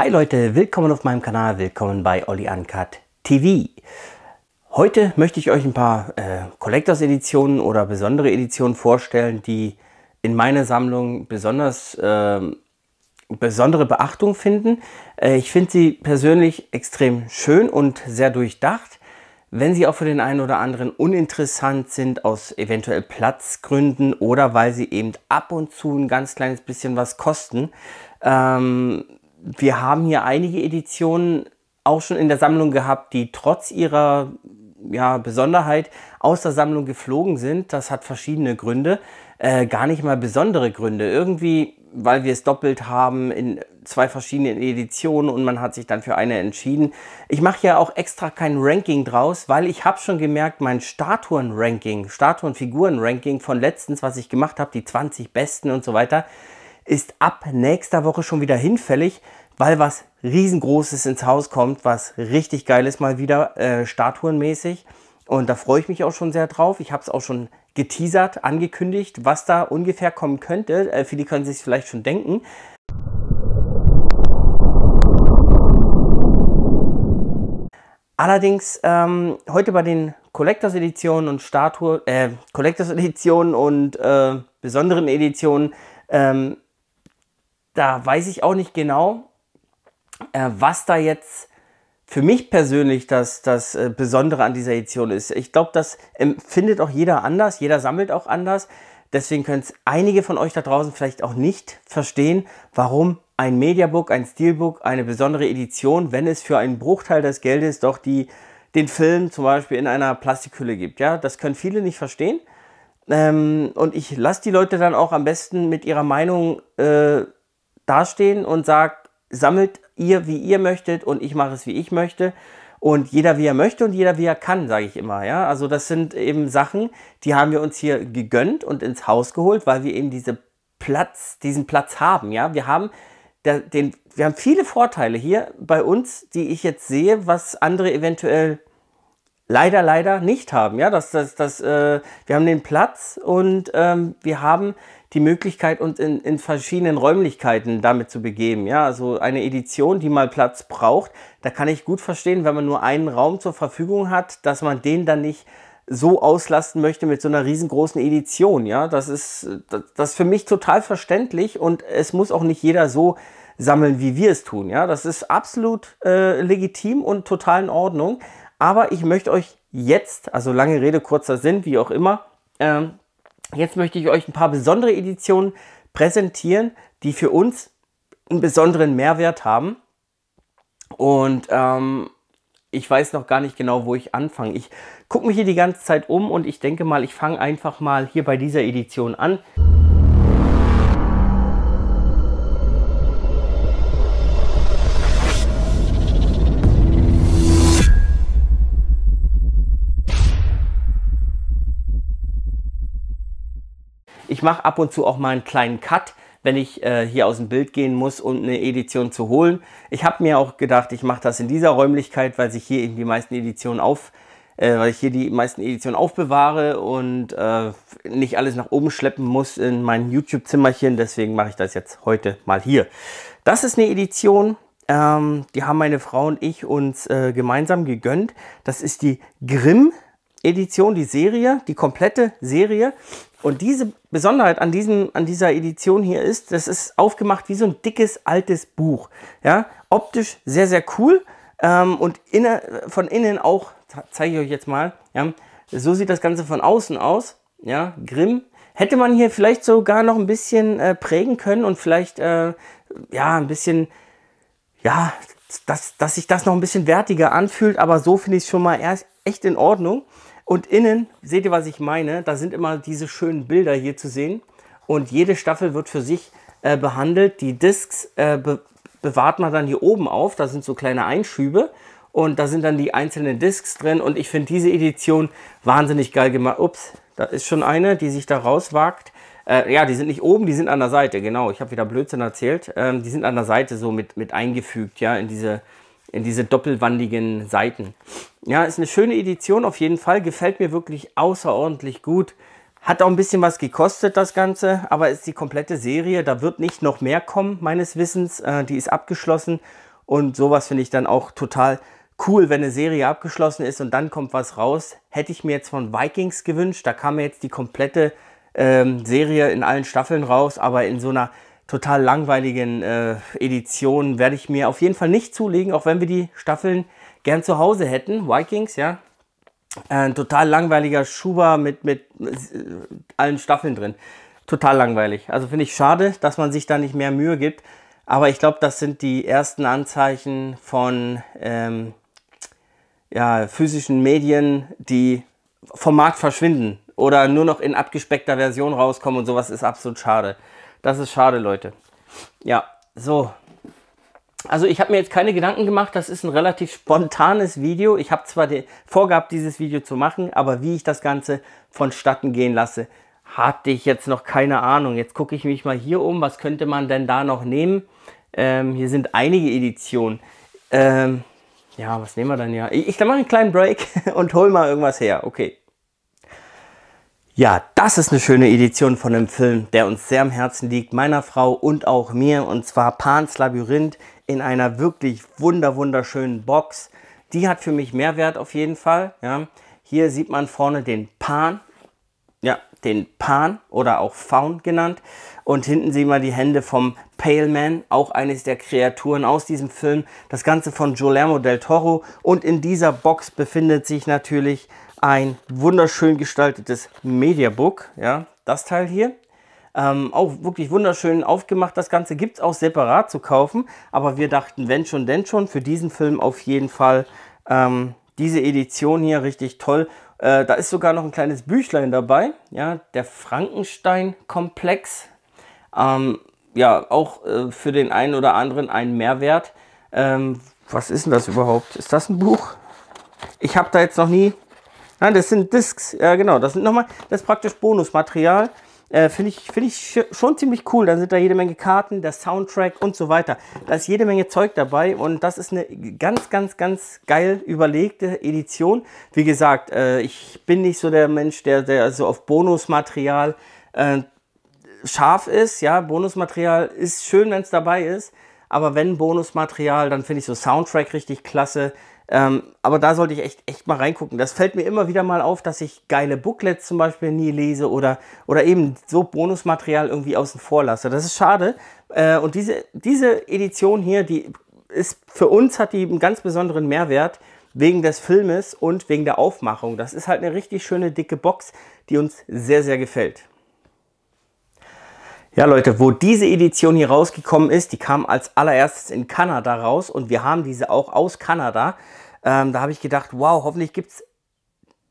Hi Leute, willkommen auf meinem Kanal, willkommen bei Olli Uncut TV. Heute möchte ich euch ein paar äh, Collectors Editionen oder besondere Editionen vorstellen, die in meiner Sammlung besonders äh, besondere Beachtung finden. Äh, ich finde sie persönlich extrem schön und sehr durchdacht. Wenn sie auch für den einen oder anderen uninteressant sind aus eventuell Platzgründen oder weil sie eben ab und zu ein ganz kleines bisschen was kosten, ähm, wir haben hier einige Editionen auch schon in der Sammlung gehabt, die trotz ihrer ja, Besonderheit aus der Sammlung geflogen sind. Das hat verschiedene Gründe, äh, gar nicht mal besondere Gründe. Irgendwie, weil wir es doppelt haben in zwei verschiedenen Editionen und man hat sich dann für eine entschieden. Ich mache ja auch extra kein Ranking draus, weil ich habe schon gemerkt, mein Statuen-Ranking, Statuen-Figuren-Ranking von letztens, was ich gemacht habe, die 20 besten und so weiter, ist ab nächster Woche schon wieder hinfällig, weil was riesengroßes ins Haus kommt, was richtig geil ist mal wieder, äh, statuenmäßig. Und da freue ich mich auch schon sehr drauf. Ich habe es auch schon geteasert, angekündigt, was da ungefähr kommen könnte. Äh, viele können sich vielleicht schon denken. Allerdings ähm, heute bei den Collectors Editionen und Statue, äh, Collectors Editionen und äh, besonderen Editionen ähm, da weiß ich auch nicht genau, äh, was da jetzt für mich persönlich das, das äh, Besondere an dieser Edition ist. Ich glaube, das empfindet auch jeder anders, jeder sammelt auch anders. Deswegen können es einige von euch da draußen vielleicht auch nicht verstehen, warum ein Mediabook, ein Steelbook, eine besondere Edition, wenn es für einen Bruchteil des Geldes doch die, den Film zum Beispiel in einer Plastikhülle gibt. Ja, das können viele nicht verstehen. Ähm, und ich lasse die Leute dann auch am besten mit ihrer Meinung äh, dastehen und sagt, sammelt ihr, wie ihr möchtet und ich mache es, wie ich möchte. Und jeder, wie er möchte und jeder, wie er kann, sage ich immer. Ja? Also das sind eben Sachen, die haben wir uns hier gegönnt und ins Haus geholt, weil wir eben diese Platz, diesen Platz haben. Ja? Wir, haben der, den, wir haben viele Vorteile hier bei uns, die ich jetzt sehe, was andere eventuell leider, leider nicht haben. Ja? Das, das, das, äh, wir haben den Platz und ähm, wir haben die Möglichkeit, uns in, in verschiedenen Räumlichkeiten damit zu begeben. Ja, also eine Edition, die mal Platz braucht, da kann ich gut verstehen, wenn man nur einen Raum zur Verfügung hat, dass man den dann nicht so auslasten möchte mit so einer riesengroßen Edition. Ja, das ist, das, das ist für mich total verständlich und es muss auch nicht jeder so sammeln, wie wir es tun. Ja, das ist absolut äh, legitim und total in Ordnung. Aber ich möchte euch jetzt, also lange Rede, kurzer Sinn, wie auch immer, ähm, Jetzt möchte ich euch ein paar besondere Editionen präsentieren, die für uns einen besonderen Mehrwert haben. Und ähm, ich weiß noch gar nicht genau, wo ich anfange. Ich gucke mich hier die ganze Zeit um und ich denke mal, ich fange einfach mal hier bei dieser Edition an. Ich mache ab und zu auch mal einen kleinen Cut, wenn ich äh, hier aus dem Bild gehen muss, um eine Edition zu holen. Ich habe mir auch gedacht, ich mache das in dieser Räumlichkeit, weil sich hier eben die meisten Editionen auf, äh, weil ich hier die meisten Editionen aufbewahre und äh, nicht alles nach oben schleppen muss in mein YouTube-Zimmerchen. Deswegen mache ich das jetzt heute mal hier. Das ist eine Edition, ähm, die haben meine Frau und ich uns äh, gemeinsam gegönnt. Das ist die Grimm Edition, die Serie, die komplette Serie. Und diese Besonderheit an, diesem, an dieser Edition hier ist, das ist aufgemacht wie so ein dickes, altes Buch. Ja, optisch sehr, sehr cool. Ähm, und inne, von innen auch, zeige ich euch jetzt mal, ja, so sieht das Ganze von außen aus. Ja, grimm. Hätte man hier vielleicht sogar noch ein bisschen äh, prägen können und vielleicht, äh, ja, ein bisschen, ja, dass, dass sich das noch ein bisschen wertiger anfühlt. Aber so finde ich es schon mal erst echt in Ordnung. Und innen, seht ihr, was ich meine? Da sind immer diese schönen Bilder hier zu sehen. Und jede Staffel wird für sich äh, behandelt. Die Discs äh, be bewahrt man dann hier oben auf. Da sind so kleine Einschübe. Und da sind dann die einzelnen Discs drin. Und ich finde diese Edition wahnsinnig geil gemacht. Ups, da ist schon eine, die sich da rauswagt. Äh, ja, die sind nicht oben, die sind an der Seite. Genau, ich habe wieder Blödsinn erzählt. Ähm, die sind an der Seite so mit, mit eingefügt, ja, in diese, in diese doppelwandigen Seiten. Ja, ist eine schöne Edition auf jeden Fall. Gefällt mir wirklich außerordentlich gut. Hat auch ein bisschen was gekostet, das Ganze, aber ist die komplette Serie. Da wird nicht noch mehr kommen, meines Wissens. Äh, die ist abgeschlossen und sowas finde ich dann auch total cool, wenn eine Serie abgeschlossen ist und dann kommt was raus. Hätte ich mir jetzt von Vikings gewünscht. Da kam mir jetzt die komplette ähm, Serie in allen Staffeln raus, aber in so einer total langweiligen äh, Edition werde ich mir auf jeden Fall nicht zulegen, auch wenn wir die Staffeln gern zu Hause hätten, Vikings, ja. Ein total langweiliger Schuber mit, mit äh, allen Staffeln drin. Total langweilig. Also finde ich schade, dass man sich da nicht mehr Mühe gibt. Aber ich glaube, das sind die ersten Anzeichen von ähm, ja, physischen Medien, die vom Markt verschwinden oder nur noch in abgespeckter Version rauskommen und sowas ist absolut schade. Das ist schade, Leute. Ja, so, also ich habe mir jetzt keine Gedanken gemacht, das ist ein relativ spontanes Video. Ich habe zwar vorgehabt, dieses Video zu machen, aber wie ich das Ganze vonstatten gehen lasse, hatte ich jetzt noch keine Ahnung. Jetzt gucke ich mich mal hier um, was könnte man denn da noch nehmen? Ähm, hier sind einige Editionen. Ähm, ja, was nehmen wir dann ja? Ich, ich mache einen kleinen Break und hol mal irgendwas her. Okay. Ja, das ist eine schöne Edition von einem Film, der uns sehr am Herzen liegt, meiner Frau und auch mir, und zwar Pans Labyrinth in einer wirklich wunder wunderschönen Box. Die hat für mich Mehrwert auf jeden Fall. Ja. Hier sieht man vorne den Pan, ja, den Pan oder auch Faun genannt. Und hinten sehen wir die Hände vom Pale Man, auch eines der Kreaturen aus diesem Film. Das Ganze von Guillermo del Toro. Und in dieser Box befindet sich natürlich ein wunderschön gestaltetes Mediabook, ja, das Teil hier. Ähm, auch wirklich wunderschön aufgemacht. Das Ganze gibt es auch separat zu kaufen, aber wir dachten, wenn schon, denn schon, für diesen Film auf jeden Fall ähm, diese Edition hier richtig toll. Äh, da ist sogar noch ein kleines Büchlein dabei, ja, der Frankenstein-Komplex. Ähm, ja, auch äh, für den einen oder anderen ein Mehrwert. Ähm, was ist denn das überhaupt? Ist das ein Buch? Ich habe da jetzt noch nie ja, das sind Discs, ja genau, das sind nochmal, das ist praktisch Bonusmaterial. Äh, Finde ich, find ich schon ziemlich cool. Dann sind da jede Menge Karten, der Soundtrack und so weiter. Da ist jede Menge Zeug dabei und das ist eine ganz, ganz, ganz geil überlegte Edition. Wie gesagt, äh, ich bin nicht so der Mensch, der, der so auf Bonusmaterial äh, scharf ist. Ja, Bonusmaterial ist schön, wenn es dabei ist. Aber wenn Bonusmaterial, dann finde ich so Soundtrack richtig klasse. Ähm, aber da sollte ich echt, echt mal reingucken. Das fällt mir immer wieder mal auf, dass ich geile Booklets zum Beispiel nie lese oder, oder eben so Bonusmaterial irgendwie außen vor lasse. Das ist schade. Äh, und diese, diese Edition hier, die ist für uns hat die einen ganz besonderen Mehrwert wegen des Filmes und wegen der Aufmachung. Das ist halt eine richtig schöne dicke Box, die uns sehr, sehr gefällt. Ja Leute, wo diese Edition hier rausgekommen ist, die kam als allererstes in Kanada raus und wir haben diese auch aus Kanada. Ähm, da habe ich gedacht, wow, hoffentlich gibt es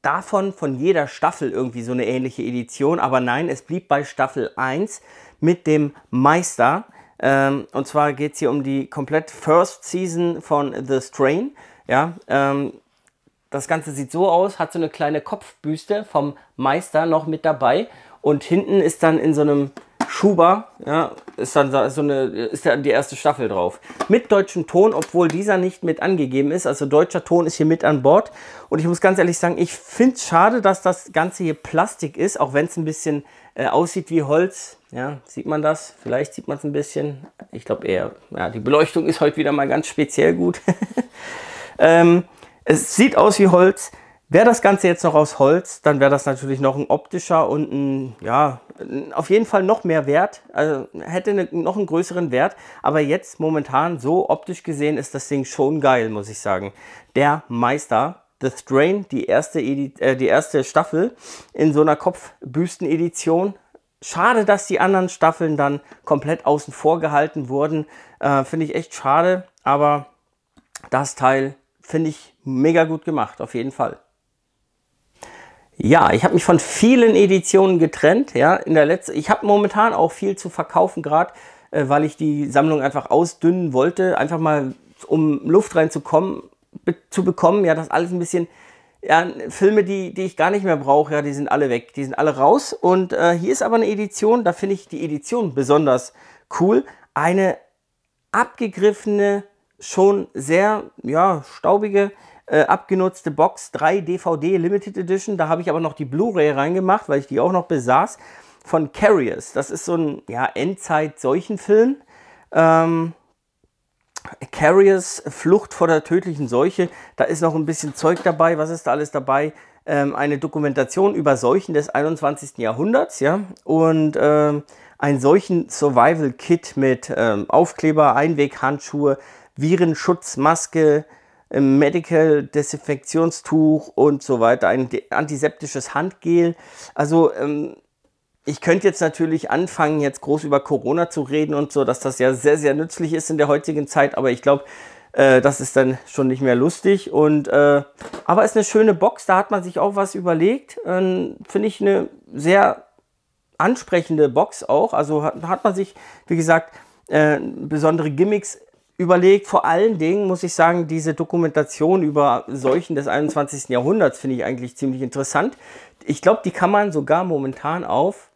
davon von jeder Staffel irgendwie so eine ähnliche Edition. Aber nein, es blieb bei Staffel 1 mit dem Meister. Ähm, und zwar geht es hier um die komplett First Season von The Strain. Ja, ähm, das Ganze sieht so aus, hat so eine kleine Kopfbüste vom Meister noch mit dabei. Und hinten ist dann in so einem Schuber, ja, ist dann so eine, ist dann die erste Staffel drauf. Mit deutschem Ton, obwohl dieser nicht mit angegeben ist. Also deutscher Ton ist hier mit an Bord. Und ich muss ganz ehrlich sagen, ich finde es schade, dass das Ganze hier Plastik ist, auch wenn es ein bisschen äh, aussieht wie Holz. Ja, sieht man das? Vielleicht sieht man es ein bisschen. Ich glaube eher, ja, die Beleuchtung ist heute wieder mal ganz speziell gut. ähm, es sieht aus wie Holz. Wäre das Ganze jetzt noch aus Holz, dann wäre das natürlich noch ein optischer und ein, ja, auf jeden Fall noch mehr Wert. Also hätte eine, noch einen größeren Wert. Aber jetzt momentan, so optisch gesehen, ist das Ding schon geil, muss ich sagen. Der Meister, The Strain, die erste, Edi äh, die erste Staffel in so einer Kopfbüsten-Edition. Schade, dass die anderen Staffeln dann komplett außen vor gehalten wurden. Äh, Finde ich echt schade, aber das Teil. Finde ich mega gut gemacht, auf jeden Fall. Ja, ich habe mich von vielen Editionen getrennt. Ja, in der letzten, ich habe momentan auch viel zu verkaufen, gerade äh, weil ich die Sammlung einfach ausdünnen wollte, einfach mal um Luft reinzukommen, be zu bekommen. Ja, das alles ein bisschen. Ja, Filme, die, die ich gar nicht mehr brauche, ja, die sind alle weg, die sind alle raus. Und äh, hier ist aber eine Edition, da finde ich die Edition besonders cool. Eine abgegriffene, schon sehr ja, staubige äh, abgenutzte Box 3 DVD Limited Edition. Da habe ich aber noch die Blu-ray reingemacht, weil ich die auch noch besaß. Von Carriers. Das ist so ein ja, Endzeit-Seuchenfilm. Ähm, Carriers Flucht vor der tödlichen Seuche. Da ist noch ein bisschen Zeug dabei. Was ist da alles dabei? Ähm, eine Dokumentation über Seuchen des 21. Jahrhunderts, ja. Und ähm, ein seuchen Survival Kit mit ähm, Aufkleber, Einweghandschuhe, Virenschutzmaske, Medical Desinfektionstuch und so weiter, ein antiseptisches Handgel. Also ähm, ich könnte jetzt natürlich anfangen, jetzt groß über Corona zu reden und so, dass das ja sehr, sehr nützlich ist in der heutigen Zeit, aber ich glaube, äh, das ist dann schon nicht mehr lustig. Und, äh, aber ist eine schöne Box, da hat man sich auch was überlegt. Ähm, Finde ich eine sehr ansprechende Box auch. Also hat, hat man sich, wie gesagt, äh, besondere Gimmicks überlegt, vor allen Dingen muss ich sagen, diese Dokumentation über Seuchen des 21. Jahrhunderts finde ich eigentlich ziemlich interessant. Ich glaube, die kann man sogar momentan auf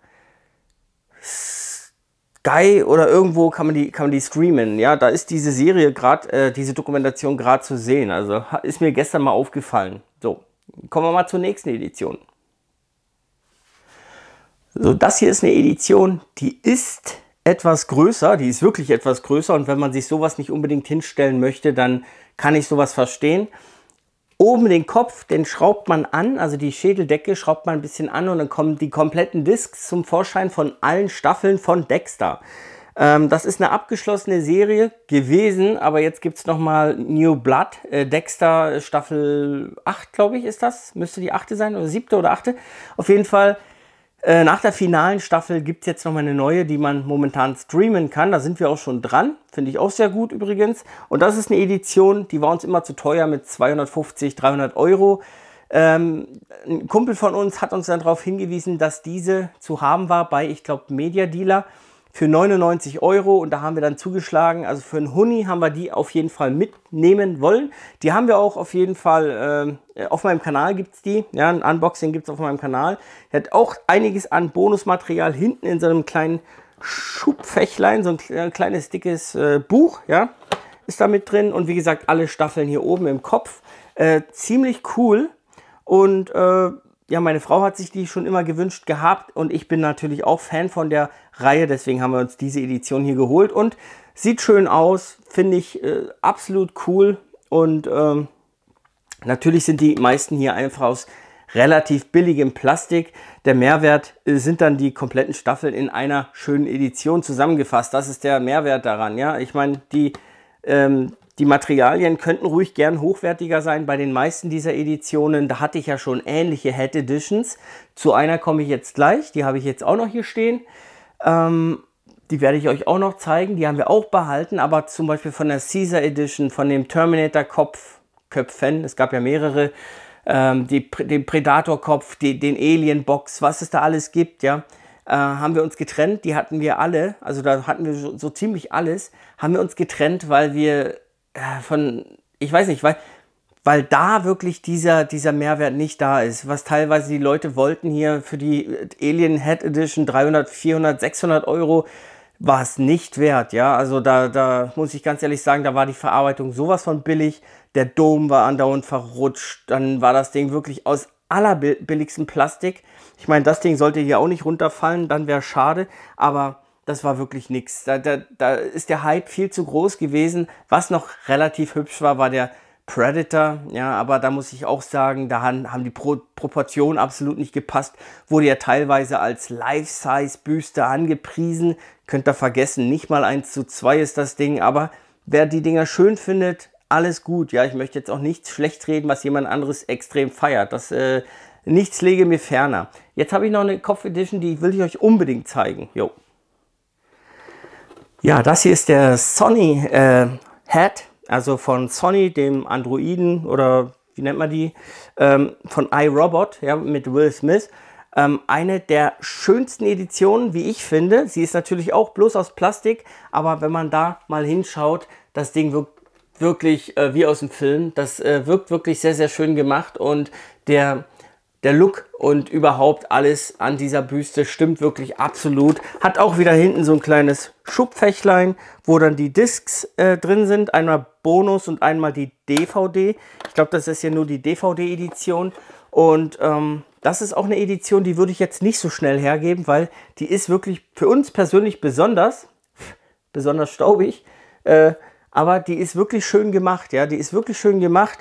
Sky oder irgendwo kann man die, kann man die streamen. Ja, da ist diese Serie gerade, äh, diese Dokumentation gerade zu sehen. Also ist mir gestern mal aufgefallen. So, kommen wir mal zur nächsten Edition. So, das hier ist eine Edition, die ist etwas größer, die ist wirklich etwas größer und wenn man sich sowas nicht unbedingt hinstellen möchte, dann kann ich sowas verstehen. Oben den Kopf, den schraubt man an, also die Schädeldecke schraubt man ein bisschen an und dann kommen die kompletten Discs zum Vorschein von allen Staffeln von Dexter. Ähm, das ist eine abgeschlossene Serie gewesen, aber jetzt gibt es nochmal New Blood, äh, Dexter äh, Staffel 8, glaube ich, ist das. Müsste die achte sein oder 7. oder 8. Auf jeden Fall äh, nach der finalen Staffel gibt es jetzt nochmal eine neue, die man momentan streamen kann. Da sind wir auch schon dran. Finde ich auch sehr gut übrigens. Und das ist eine Edition, die war uns immer zu teuer mit 250, 300 Euro. Ähm, ein Kumpel von uns hat uns dann darauf hingewiesen, dass diese zu haben war bei, ich glaube, Media Dealer für 99 Euro und da haben wir dann zugeschlagen. Also für einen Huni haben wir die auf jeden Fall mitnehmen wollen. Die haben wir auch auf jeden Fall, äh, auf meinem Kanal gibt es die. Ja, ein Unboxing gibt es auf meinem Kanal. Er hat auch einiges an Bonusmaterial hinten in so einem kleinen Schubfächlein, so ein kleines dickes äh, Buch, ja, ist da mit drin. Und wie gesagt, alle Staffeln hier oben im Kopf. Äh, ziemlich cool und äh, ja, meine Frau hat sich die schon immer gewünscht gehabt und ich bin natürlich auch Fan von der Reihe, deswegen haben wir uns diese Edition hier geholt und sieht schön aus, finde ich äh, absolut cool und ähm, natürlich sind die meisten hier einfach aus relativ billigem Plastik. Der Mehrwert äh, sind dann die kompletten Staffeln in einer schönen Edition zusammengefasst. Das ist der Mehrwert daran, ja. Ich meine, die ähm, die Materialien könnten ruhig gern hochwertiger sein bei den meisten dieser Editionen. Da hatte ich ja schon ähnliche Head Editions. Zu einer komme ich jetzt gleich. Die habe ich jetzt auch noch hier stehen. Ähm, die werde ich euch auch noch zeigen. Die haben wir auch behalten. Aber zum Beispiel von der Caesar Edition, von dem Terminator Kopf, Köpfen, es gab ja mehrere, ähm, die, den Predator Kopf, die, den Alien Box, was es da alles gibt, ja äh, haben wir uns getrennt. Die hatten wir alle, also da hatten wir so, so, ziemlich alles, haben wir uns getrennt, weil wir äh, von, ich weiß nicht, weil, weil da wirklich dieser, dieser Mehrwert nicht da ist. Was teilweise die Leute wollten hier für die äh, Alien Head Edition 300, 400, 600 Euro, war es nicht wert. Ja, also da, da muss ich ganz ehrlich sagen, da war die Verarbeitung sowas von billig. Der Dom war andauernd verrutscht. Dann war das Ding wirklich aus allerbilligsten Plastik. Ich meine, das Ding sollte hier auch nicht runterfallen, dann wäre schade. Aber das war wirklich nichts. Da, da, da ist der Hype viel zu groß gewesen. Was noch relativ hübsch war, war der Predator, ja, aber da muss ich auch sagen, da haben, die Pro Proportionen absolut nicht gepasst. Wurde ja teilweise als Life-Size-Büste angepriesen. Könnt ihr vergessen, nicht mal 1 zu 2 ist das Ding, aber wer die Dinger schön findet, alles gut. Ja, ich möchte jetzt auch nichts schlecht reden, was jemand anderes extrem feiert. Das, äh, nichts lege mir ferner. Jetzt habe ich noch eine Kopf-Edition, die will ich euch unbedingt zeigen. Jo. Ja, das hier ist der Sony äh, Head, also von Sony, dem Androiden oder wie nennt man die, ähm, von iRobot ja, mit Will Smith. Ähm, eine der schönsten Editionen, wie ich finde. Sie ist natürlich auch bloß aus Plastik, aber wenn man da mal hinschaut, das Ding wirkt wirklich äh, wie aus dem Film. Das äh, wirkt wirklich sehr, sehr schön gemacht und der der Look und überhaupt alles an dieser Büste stimmt wirklich absolut. Hat auch wieder hinten so ein kleines Schubfächlein, wo dann die Discs äh, drin sind. Einmal Bonus und einmal die DVD. Ich glaube, das ist hier nur die DVD-Edition. Und ähm, das ist auch eine Edition, die würde ich jetzt nicht so schnell hergeben, weil die ist wirklich für uns persönlich besonders, besonders staubig. Äh, aber die ist wirklich schön gemacht, ja, die ist wirklich schön gemacht.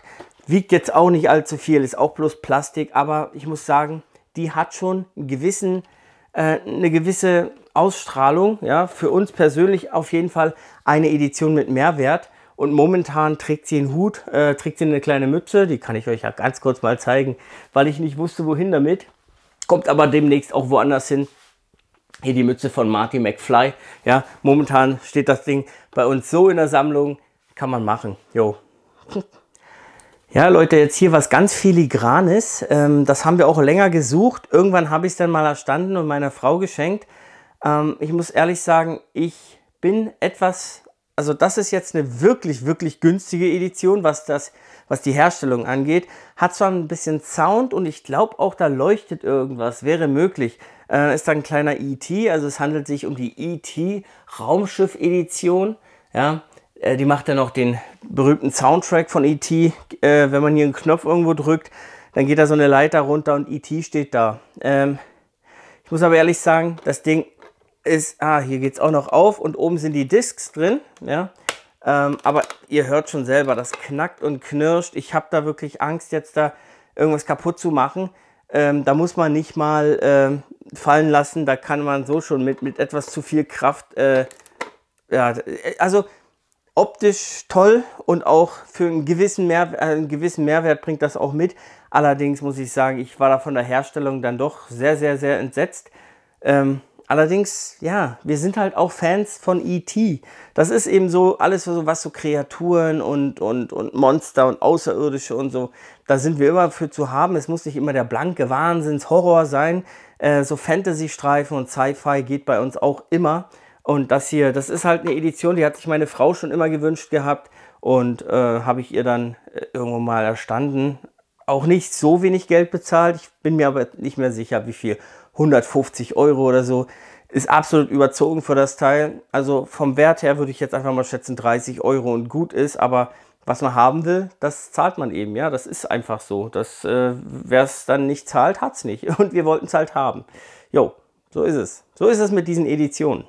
Wiegt jetzt auch nicht allzu viel, ist auch bloß Plastik, aber ich muss sagen, die hat schon einen gewissen, äh, eine gewisse Ausstrahlung. Ja, für uns persönlich auf jeden Fall eine Edition mit Mehrwert. Und momentan trägt sie einen Hut, äh, trägt sie eine kleine Mütze, die kann ich euch ja ganz kurz mal zeigen, weil ich nicht wusste, wohin damit. Kommt aber demnächst auch woanders hin. Hier die Mütze von Marty McFly. Ja, momentan steht das Ding bei uns so in der Sammlung. Kann man machen. Jo. Ja, Leute, jetzt hier was ganz filigranes. Ähm, das haben wir auch länger gesucht. Irgendwann habe ich es dann mal erstanden und meiner Frau geschenkt. Ähm, ich muss ehrlich sagen, ich bin etwas, also das ist jetzt eine wirklich, wirklich günstige Edition, was, das, was die Herstellung angeht. Hat zwar ein bisschen Sound und ich glaube auch, da leuchtet irgendwas, wäre möglich. Äh, ist da ein kleiner ET, also es handelt sich um die ET Raumschiff Edition. Ja, äh, die macht dann noch den berühmten Soundtrack von E.T. Äh, wenn man hier einen Knopf irgendwo drückt, dann geht da so eine Leiter runter und E.T. steht da. Ähm, ich muss aber ehrlich sagen, das Ding ist, ah, hier geht es auch noch auf und oben sind die Discs drin, ja. Ähm, aber ihr hört schon selber, das knackt und knirscht. Ich habe da wirklich Angst, jetzt da irgendwas kaputt zu machen. Ähm, da muss man nicht mal ähm, fallen lassen, da kann man so schon mit, mit etwas zu viel Kraft. Äh, ja, also optisch toll und auch für einen gewissen, Mehr, äh, einen gewissen Mehrwert bringt das auch mit. Allerdings muss ich sagen, ich war da von der Herstellung dann doch sehr, sehr, sehr entsetzt. Ähm, allerdings, ja, wir sind halt auch Fans von E.T. Das ist eben so alles, was so Kreaturen und, und, und Monster und Außerirdische und so, da sind wir immer für zu haben. Es muss nicht immer der blanke Wahnsinns-Horror sein. Äh, so Fantasy-Streifen und Sci-Fi geht bei uns auch immer. Und das hier, das ist halt eine Edition, die hat sich meine Frau schon immer gewünscht gehabt und äh, habe ich ihr dann äh, irgendwo mal erstanden. Auch nicht so wenig Geld bezahlt, ich bin mir aber nicht mehr sicher, wie viel. 150 Euro oder so. Ist absolut überzogen für das Teil. Also vom Wert her würde ich jetzt einfach mal schätzen 30 Euro und gut ist, aber was man haben will, das zahlt man eben, ja, das ist einfach so. äh, wer es dann nicht zahlt, hat es nicht. Und wir wollten es halt haben. Jo, so ist es. So ist es mit diesen Editionen.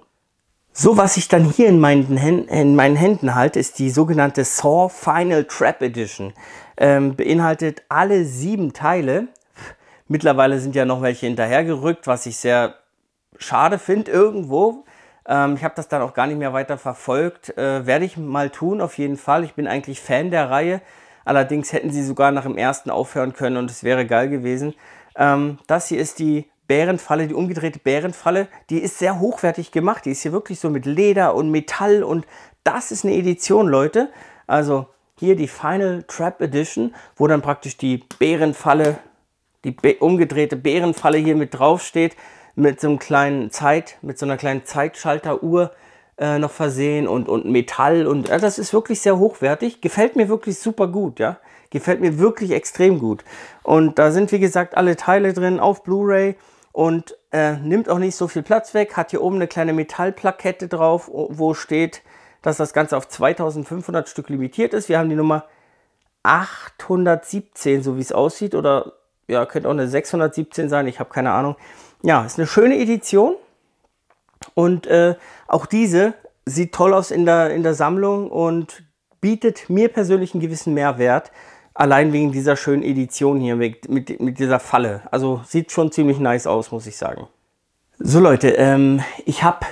So, was ich dann hier in meinen, Händen, in meinen Händen halte, ist die sogenannte Saw Final Trap Edition. Ähm, beinhaltet alle sieben Teile. Mittlerweile sind ja noch welche hinterhergerückt, was ich sehr schade finde irgendwo. Ähm, ich habe das dann auch gar nicht mehr weiter verfolgt. Äh, Werde ich mal tun, auf jeden Fall. Ich bin eigentlich Fan der Reihe. Allerdings hätten sie sogar nach dem ersten aufhören können und es wäre geil gewesen. Ähm, das hier ist die Bärenfalle, die umgedrehte Bärenfalle, die ist sehr hochwertig gemacht. Die ist hier wirklich so mit Leder und Metall und das ist eine Edition, Leute. Also hier die Final Trap Edition, wo dann praktisch die Bärenfalle, die umgedrehte Bärenfalle hier mit draufsteht, mit so einem kleinen Zeit, mit so einer kleinen Zeitschalteruhr äh, noch versehen und, und Metall und ja, äh, das ist wirklich sehr hochwertig. Gefällt mir wirklich super gut, ja. Gefällt mir wirklich extrem gut. Und da sind, wie gesagt, alle Teile drin auf Blu-ray und äh, nimmt auch nicht so viel Platz weg. Hat hier oben eine kleine Metallplakette drauf, wo steht, dass das Ganze auf 2500 Stück limitiert ist. Wir haben die Nummer 817, so wie es aussieht, oder ja, könnte auch eine 617 sein, ich habe keine Ahnung. Ja, ist eine schöne Edition und äh, auch diese sieht toll aus in der, in der Sammlung und bietet mir persönlich einen gewissen Mehrwert. Allein wegen dieser schönen Edition hier mit, mit, mit dieser Falle. Also sieht schon ziemlich nice aus, muss ich sagen. So Leute, ähm, ich habe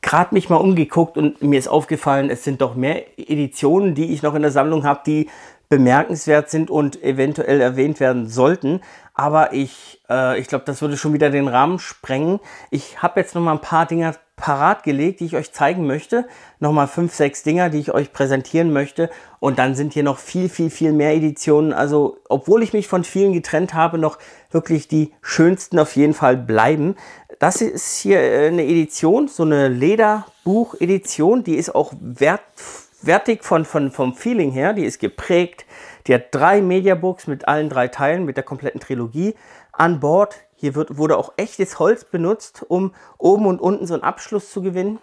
gerade mich mal umgeguckt und mir ist aufgefallen, es sind doch mehr Editionen, die ich noch in der Sammlung habe, die bemerkenswert sind und eventuell erwähnt werden sollten. Aber ich, äh, ich glaube, das würde schon wieder den Rahmen sprengen. Ich habe jetzt noch mal ein paar Dinger parat gelegt, die ich euch zeigen möchte. Noch mal fünf, sechs Dinger, die ich euch präsentieren möchte. Und dann sind hier noch viel, viel, viel mehr Editionen. Also, obwohl ich mich von vielen getrennt habe, noch wirklich die schönsten auf jeden Fall bleiben. Das ist hier äh, eine Edition, so eine Lederbuch-Edition. Die ist auch wertvoll wertig von, von, vom Feeling her, die ist geprägt. Die hat drei Mediabooks mit allen drei Teilen, mit der kompletten Trilogie an Bord. Hier wird, wurde auch echtes Holz benutzt, um oben und unten so einen Abschluss zu gewinnen.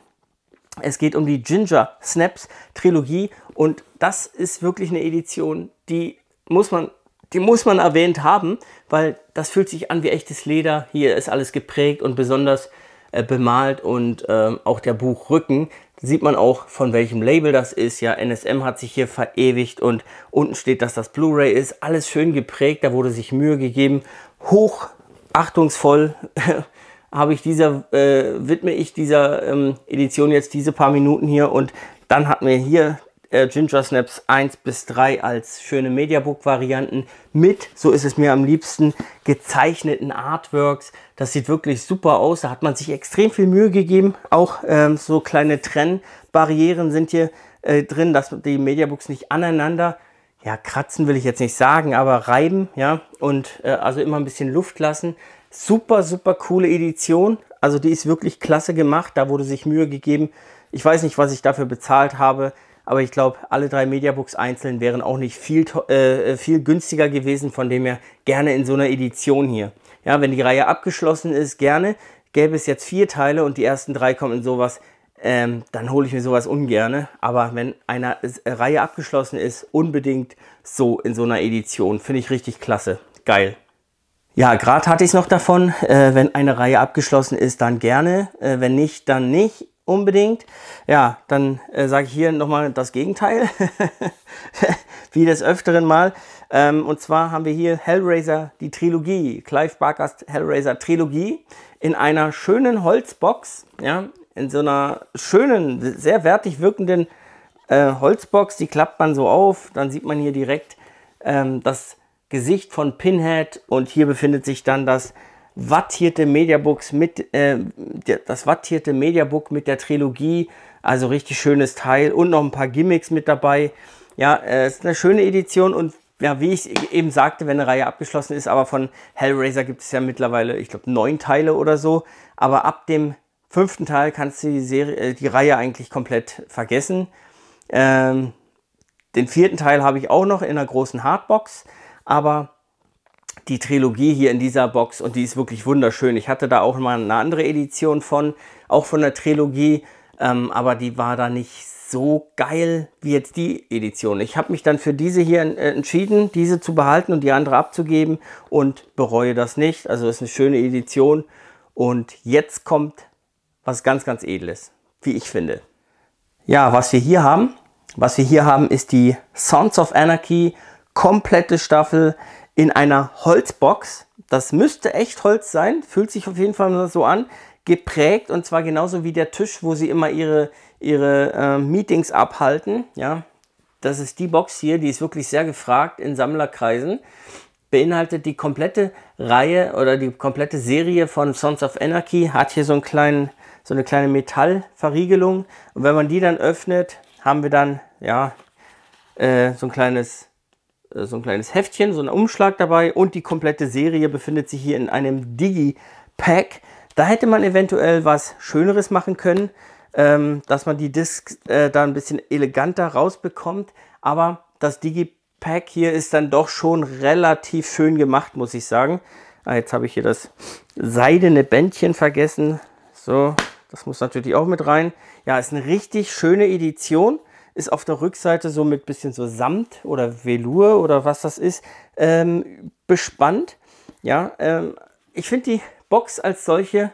Es geht um die Ginger Snaps Trilogie und das ist wirklich eine Edition, die muss man, die muss man erwähnt haben, weil das fühlt sich an wie echtes Leder. Hier ist alles geprägt und besonders äh, bemalt und äh, auch der Buchrücken sieht man auch, von welchem Label das ist. Ja, NSM hat sich hier verewigt und unten steht, dass das Blu-ray ist. Alles schön geprägt, da wurde sich Mühe gegeben. Hoch achtungsvoll habe ich dieser, äh, widme ich dieser ähm, Edition jetzt diese paar Minuten hier und dann hat mir hier äh, Ginger Snaps 1 bis 3 als schöne Mediabook-Varianten mit, so ist es mir am liebsten, gezeichneten Artworks. Das sieht wirklich super aus. Da hat man sich extrem viel Mühe gegeben. Auch ähm, so kleine Trennbarrieren sind hier äh, drin, dass die Mediabooks nicht aneinander ja, kratzen will ich jetzt nicht sagen, aber reiben, ja, und äh, also immer ein bisschen Luft lassen. Super, super coole Edition. Also die ist wirklich klasse gemacht. Da wurde sich Mühe gegeben. Ich weiß nicht, was ich dafür bezahlt habe. Aber ich glaube, alle drei Mediabooks einzeln wären auch nicht viel, äh, äh, viel günstiger gewesen, von dem her gerne in so einer Edition hier. Ja, wenn die Reihe abgeschlossen ist, gerne. Gäbe es jetzt vier Teile und die ersten drei kommen in sowas, ähm, dann hole ich mir sowas ungerne. Aber wenn eine äh, Reihe abgeschlossen ist, unbedingt so in so einer Edition. Finde ich richtig klasse. Geil. Ja, gerade hatte ich es noch davon. Äh, wenn eine Reihe abgeschlossen ist, dann gerne. Äh, wenn nicht, dann nicht unbedingt. Ja, dann äh, sage ich hier nochmal das Gegenteil, wie des Öfteren mal. Ähm, und zwar haben wir hier Hellraiser, die Trilogie, Clive Barkers Hellraiser Trilogie in einer schönen Holzbox, ja, in so einer schönen, sehr wertig wirkenden äh, Holzbox. Die klappt man so auf, dann sieht man hier direkt ähm, das Gesicht von Pinhead und hier befindet sich dann das wattierte Mediabooks mit, äh, das wattierte Mediabook mit der Trilogie, also richtig schönes Teil und noch ein paar Gimmicks mit dabei. Ja, äh, ist eine schöne Edition und ja, wie ich eben sagte, wenn eine Reihe abgeschlossen ist, aber von Hellraiser gibt es ja mittlerweile, ich glaube, neun Teile oder so. Aber ab dem fünften Teil kannst du die, Serie, äh, die Reihe eigentlich komplett vergessen. Ähm, den vierten Teil habe ich auch noch in einer großen Hardbox, aber die Trilogie hier in dieser Box und die ist wirklich wunderschön. Ich hatte da auch mal eine andere Edition von, auch von der Trilogie, ähm, aber die war da nicht so geil wie jetzt die Edition. Ich habe mich dann für diese hier äh, entschieden, diese zu behalten und die andere abzugeben und bereue das nicht. Also ist eine schöne Edition und jetzt kommt was ganz, ganz Edles, wie ich finde. Ja, was wir hier haben, was wir hier haben, ist die Sons of Anarchy komplette Staffel in einer Holzbox. Das müsste echt Holz sein, fühlt sich auf jeden Fall so an. Geprägt und zwar genauso wie der Tisch, wo sie immer ihre, ihre äh, Meetings abhalten. Ja, das ist die Box hier, die ist wirklich sehr gefragt in Sammlerkreisen. Beinhaltet die komplette Reihe oder die komplette Serie von Sons of Anarchy. Hat hier so, einen kleinen, so eine kleine Metallverriegelung. Und wenn man die dann öffnet, haben wir dann ja, äh, so ein kleines äh, so ein kleines Heftchen, so ein Umschlag dabei und die komplette Serie befindet sich hier in einem Digi-Pack. Da hätte man eventuell was Schöneres machen können, ähm, dass man die Discs äh, da ein bisschen eleganter rausbekommt. Aber das Digi-Pack hier ist dann doch schon relativ schön gemacht, muss ich sagen. Ah, jetzt habe ich hier das seidene Bändchen vergessen. So, das muss natürlich auch mit rein. Ja, ist eine richtig schöne Edition ist auf der Rückseite so mit bisschen so Samt oder Velour oder was das ist ähm, bespannt. Ja, ähm, ich finde die Box als solche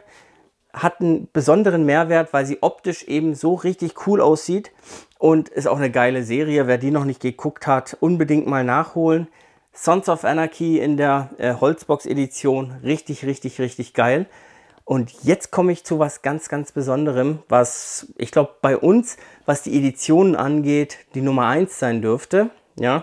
hat einen besonderen Mehrwert, weil sie optisch eben so richtig cool aussieht und ist auch eine geile Serie. Wer die noch nicht geguckt hat, unbedingt mal nachholen. Sons of Anarchy in der äh, Holzbox-Edition, richtig, richtig, richtig geil. Und jetzt komme ich zu was ganz, ganz Besonderem, was ich glaube bei uns, was die Editionen angeht, die Nummer 1 sein dürfte. Ja.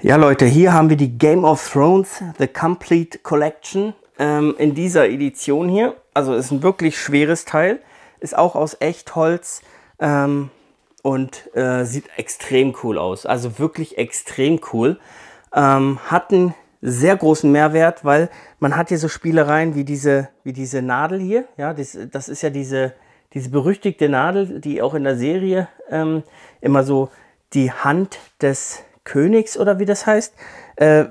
Ja, Leute, hier haben wir die Game of Thrones The Complete Collection ähm, in dieser Edition hier. Also ist ein wirklich schweres Teil, ist auch aus Echtholz ähm, und äh, sieht extrem cool aus. Also wirklich extrem cool. Ähm, hat einen sehr großen Mehrwert, weil man hat hier so Spielereien wie diese, wie diese Nadel hier. Ja, das, das ist ja diese, diese berüchtigte Nadel, die auch in der Serie ähm, immer so die Hand des Königs oder wie das heißt, äh,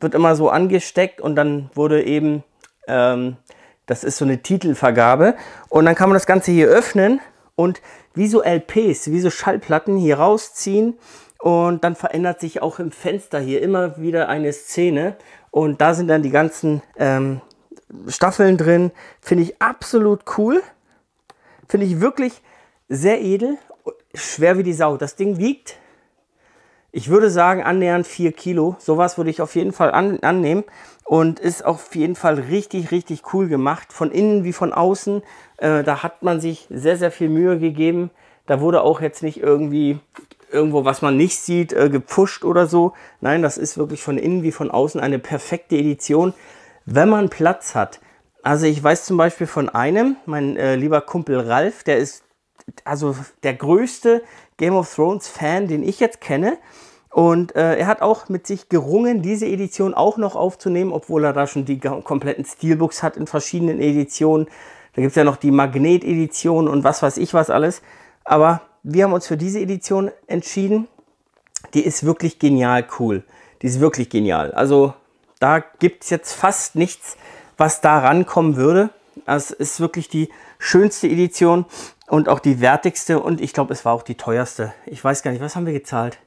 wird immer so angesteckt und dann wurde eben, ähm, das ist so eine Titelvergabe. Und dann kann man das Ganze hier öffnen und wie so LPs, wie so Schallplatten hier rausziehen und dann verändert sich auch im Fenster hier immer wieder eine Szene. Und da sind dann die ganzen ähm, Staffeln drin. Finde ich absolut cool. Finde ich wirklich sehr edel. Schwer wie die Sau. Das Ding wiegt, ich würde sagen, annähernd 4 Kilo. Sowas würde ich auf jeden Fall an, annehmen. Und ist auf jeden Fall richtig, richtig cool gemacht. Von innen wie von außen. Äh, da hat man sich sehr, sehr viel Mühe gegeben. Da wurde auch jetzt nicht irgendwie irgendwo, was man nicht sieht, äh, gepusht oder so. Nein, das ist wirklich von innen wie von außen eine perfekte Edition, wenn man Platz hat. Also ich weiß zum Beispiel von einem, mein äh, lieber Kumpel Ralf, der ist also der größte Game of Thrones Fan, den ich jetzt kenne. Und äh, er hat auch mit sich gerungen, diese Edition auch noch aufzunehmen, obwohl er da schon die kompletten Steelbooks hat in verschiedenen Editionen. Da gibt es ja noch die Magnet-Edition und was weiß ich was alles. Aber wir haben uns für diese Edition entschieden. Die ist wirklich genial cool. Die ist wirklich genial. Also da gibt es jetzt fast nichts, was da rankommen würde. Es ist wirklich die schönste Edition und auch die wertigste und ich glaube, es war auch die teuerste. Ich weiß gar nicht, was haben wir gezahlt?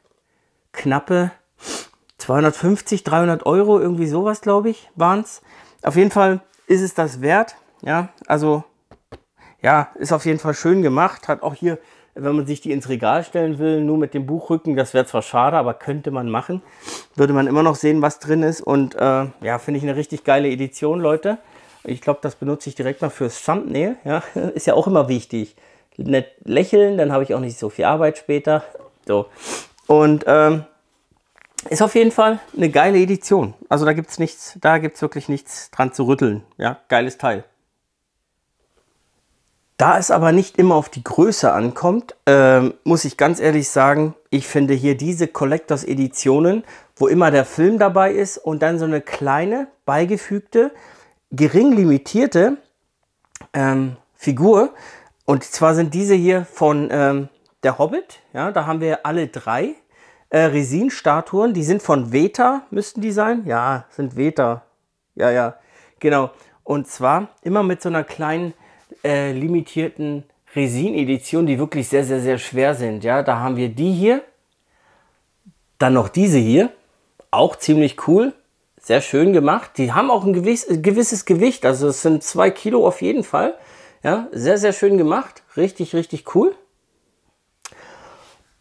Knappe 250, 300 Euro, irgendwie sowas, glaube ich, waren es. Auf jeden Fall ist es das wert. Ja, also ja, ist auf jeden Fall schön gemacht. Hat auch hier wenn man sich die ins Regal stellen will, nur mit dem Buchrücken, das wäre zwar schade, aber könnte man machen. Würde man immer noch sehen, was drin ist. Und äh, ja, finde ich eine richtig geile Edition, Leute. Ich glaube, das benutze ich direkt mal fürs Thumbnail. Ja, ist ja auch immer wichtig. Nett lächeln, dann habe ich auch nicht so viel Arbeit später. So. Und ähm, ist auf jeden Fall eine geile Edition. Also da gibt es nichts, da gibt es wirklich nichts dran zu rütteln. Ja, geiles Teil. Da es aber nicht immer auf die Größe ankommt, äh, muss ich ganz ehrlich sagen, ich finde hier diese Collectors Editionen, wo immer der Film dabei ist und dann so eine kleine, beigefügte, gering limitierte ähm, Figur. Und zwar sind diese hier von ähm, der Hobbit. Ja, da haben wir alle drei äh, Resin-Statuen. Die sind von Veta, müssten die sein. Ja, sind Veta. Ja, ja, genau. Und zwar immer mit so einer kleinen äh, limitierten Resin-Editionen, die wirklich sehr, sehr, sehr schwer sind. Ja, da haben wir die hier, dann noch diese hier, auch ziemlich cool, sehr schön gemacht. Die haben auch ein gewiss, äh, gewisses Gewicht, also es sind zwei Kilo auf jeden Fall. Ja, sehr, sehr schön gemacht, richtig, richtig cool.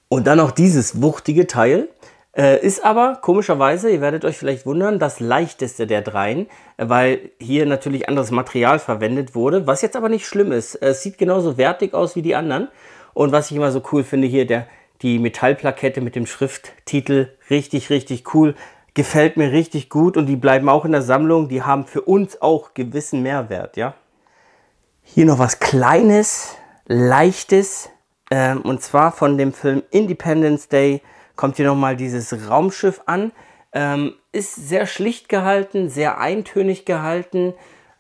Und dann noch dieses wuchtige Teil. Äh, ist aber komischerweise, ihr werdet euch vielleicht wundern, das leichteste der dreien, äh, weil hier natürlich anderes Material verwendet wurde, was jetzt aber nicht schlimm ist. Äh, es sieht genauso wertig aus wie die anderen. Und was ich immer so cool finde hier, der, die Metallplakette mit dem Schrifttitel, richtig, richtig cool. Gefällt mir richtig gut und die bleiben auch in der Sammlung. Die haben für uns auch gewissen Mehrwert, ja. Hier noch was Kleines, Leichtes, äh, und zwar von dem Film Independence Day kommt hier nochmal dieses Raumschiff an. Ähm, ist sehr schlicht gehalten, sehr eintönig gehalten,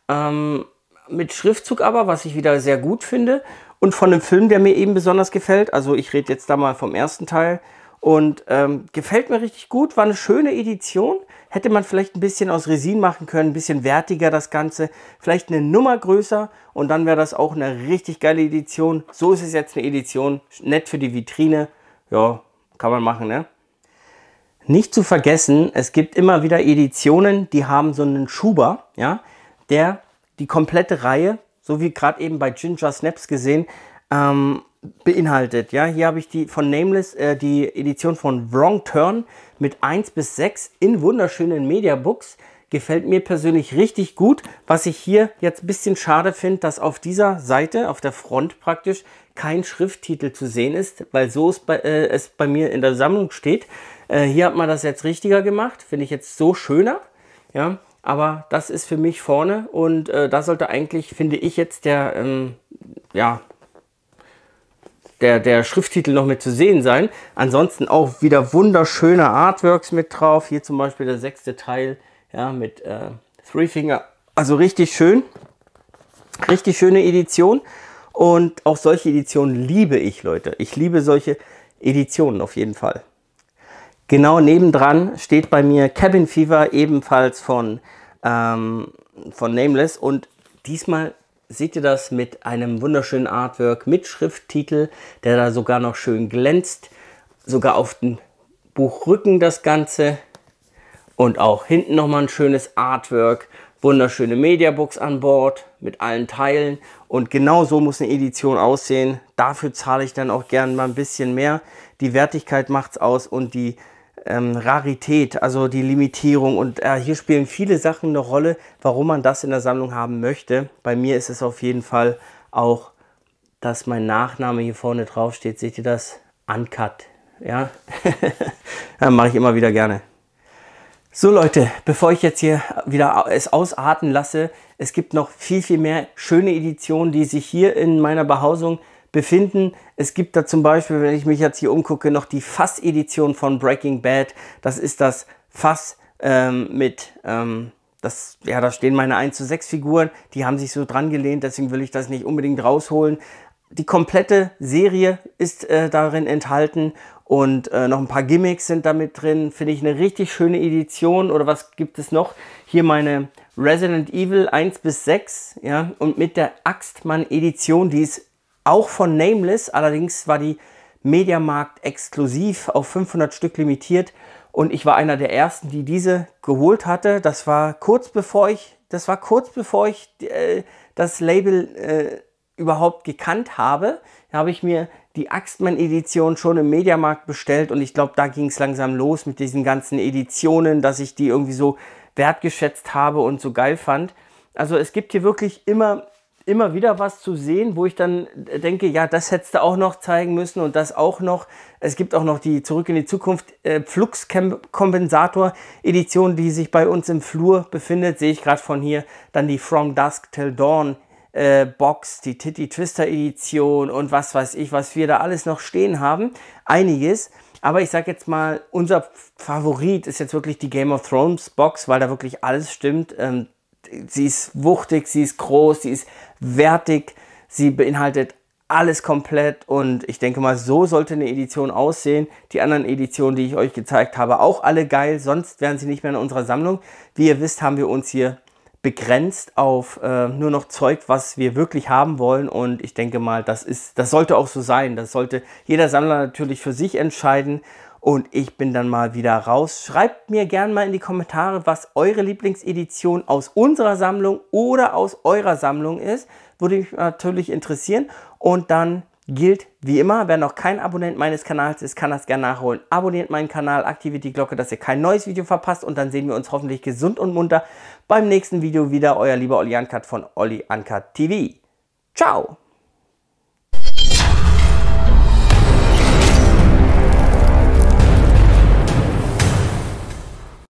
ähm, mit Schriftzug aber, was ich wieder sehr gut finde. Und von einem Film, der mir eben besonders gefällt. Also ich rede jetzt da mal vom ersten Teil. Und ähm, gefällt mir richtig gut, war eine schöne Edition. Hätte man vielleicht ein bisschen aus Resin machen können, ein bisschen wertiger das Ganze, vielleicht eine Nummer größer und dann wäre das auch eine richtig geile Edition. So ist es jetzt eine Edition, nett für die Vitrine. Ja, kann man machen, ne? Nicht zu vergessen, es gibt immer wieder Editionen, die haben so einen Schuber, ja, der die komplette Reihe, so wie gerade eben bei Ginger Snaps gesehen, ähm, beinhaltet. Ja, hier habe ich die von Nameless, äh, die Edition von Wrong Turn mit 1 bis 6 in wunderschönen Media Books. Gefällt mir persönlich richtig gut. Was ich hier jetzt ein bisschen schade finde, dass auf dieser Seite, auf der Front praktisch, kein Schrifttitel zu sehen ist, weil so es bei, äh, es bei mir in der Sammlung steht. Äh, hier hat man das jetzt richtiger gemacht, finde ich jetzt so schöner. Ja, aber das ist für mich vorne und äh, da sollte eigentlich, finde ich jetzt der, ähm, ja, der, der Schrifttitel noch mit zu sehen sein. Ansonsten auch wieder wunderschöne Artworks mit drauf. Hier zum Beispiel der sechste Teil ja, mit äh, Three Finger. Also richtig schön. Richtig schöne Edition. Und auch solche Editionen liebe ich, Leute. Ich liebe solche Editionen auf jeden Fall. Genau nebendran steht bei mir Cabin Fever, ebenfalls von, ähm, von Nameless. Und diesmal seht ihr das mit einem wunderschönen Artwork, mit Schrifttitel, der da sogar noch schön glänzt. Sogar auf dem Buchrücken das Ganze. Und auch hinten nochmal ein schönes Artwork wunderschöne Mediabooks an Bord mit allen Teilen und genau so muss eine Edition aussehen. Dafür zahle ich dann auch gerne mal ein bisschen mehr. Die Wertigkeit macht es aus und die ähm, Rarität, also die Limitierung und äh, hier spielen viele Sachen eine Rolle, warum man das in der Sammlung haben möchte. Bei mir ist es auf jeden Fall auch, dass mein Nachname hier vorne draufsteht. Seht ihr das? Uncut. ja mache ich immer wieder gerne. So Leute, bevor ich jetzt hier wieder es ausarten lasse, es gibt noch viel, viel mehr schöne Editionen, die sich hier in meiner Behausung befinden. Es gibt da zum Beispiel, wenn ich mich jetzt hier umgucke, noch die Fass-Edition von Breaking Bad. Das ist das Fass ähm, mit, ähm, das, ja, da stehen meine 1 zu 6 Figuren, die haben sich so dran gelehnt, deswegen will ich das nicht unbedingt rausholen. Die komplette Serie ist äh, darin enthalten und äh, noch ein paar Gimmicks sind damit drin. Finde ich eine richtig schöne Edition. Oder was gibt es noch? Hier meine Resident Evil 1 bis 6. Ja? Und mit der Axtmann-Edition, die ist auch von Nameless. Allerdings war die Mediamarkt exklusiv auf 500 Stück limitiert. Und ich war einer der ersten, die diese geholt hatte. Das war kurz bevor ich, das war kurz bevor ich äh, das Label äh, überhaupt gekannt habe, habe ich mir die Axtman edition schon im Mediamarkt bestellt und ich glaube, da ging es langsam los mit diesen ganzen Editionen, dass ich die irgendwie so wertgeschätzt habe und so geil fand. Also es gibt hier wirklich immer, immer wieder was zu sehen, wo ich dann denke, ja, das hättest du auch noch zeigen müssen und das auch noch. Es gibt auch noch die Zurück in die Zukunft äh, Flux-Kompensator-Edition, die sich bei uns im Flur befindet, sehe ich gerade von hier. Dann die From Dusk Till Dawn äh, Box, die Titty Twister Edition und was weiß ich, was wir da alles noch stehen haben. Einiges. Aber ich sage jetzt mal, unser Favorit ist jetzt wirklich die Game of Thrones Box, weil da wirklich alles stimmt. Ähm, sie ist wuchtig, sie ist groß, sie ist wertig, sie beinhaltet alles komplett und ich denke mal, so sollte eine Edition aussehen. Die anderen Editionen, die ich euch gezeigt habe, auch alle geil, sonst wären sie nicht mehr in unserer Sammlung. Wie ihr wisst, haben wir uns hier begrenzt auf äh, nur noch Zeug, was wir wirklich haben wollen. Und ich denke mal, das ist, das sollte auch so sein. Das sollte jeder Sammler natürlich für sich entscheiden. Und ich bin dann mal wieder raus. Schreibt mir gerne mal in die Kommentare, was eure Lieblingsedition aus unserer Sammlung oder aus eurer Sammlung ist. Würde mich natürlich interessieren. Und dann gilt wie immer, wer noch kein Abonnent meines Kanals ist, kann das gerne nachholen. Abonniert meinen Kanal, aktiviert die Glocke, dass ihr kein neues Video verpasst und dann sehen wir uns hoffentlich gesund und munter beim nächsten Video wieder. Euer lieber Olli Ankat von Olli Ankat TV. Ciao!